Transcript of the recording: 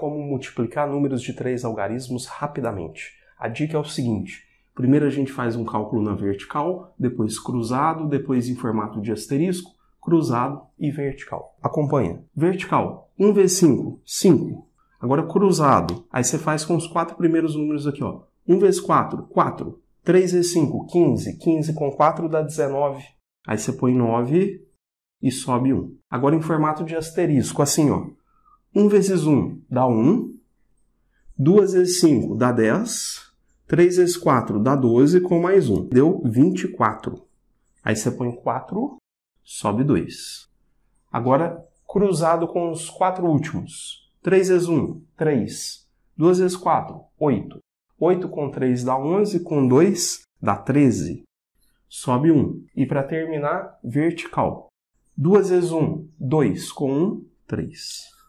como multiplicar números de três algarismos rapidamente. A dica é o seguinte: primeiro a gente faz um cálculo na vertical, depois cruzado, depois em formato de asterisco, cruzado e vertical. Acompanha. Vertical, 1 vezes 5, 5. Agora cruzado, aí você faz com os quatro primeiros números aqui, ó. 1 vezes 4, 4. 3 vezes 5, 15. 15 com 4 dá 19. Aí você põe 9 e sobe 1. Agora em formato de asterisco, assim, ó. 1 vezes 1 dá 1. 2 vezes 5 dá 10. 3 vezes 4 dá 12, com mais 1. Deu 24. Aí você põe 4, sobe 2. Agora, cruzado com os quatro últimos. 3 vezes 1, 3. 2 vezes 4, 8. 8 com 3 dá 11, com 2 dá 13. Sobe 1. E para terminar, vertical. 2 vezes 1, 2. Com 1, 3.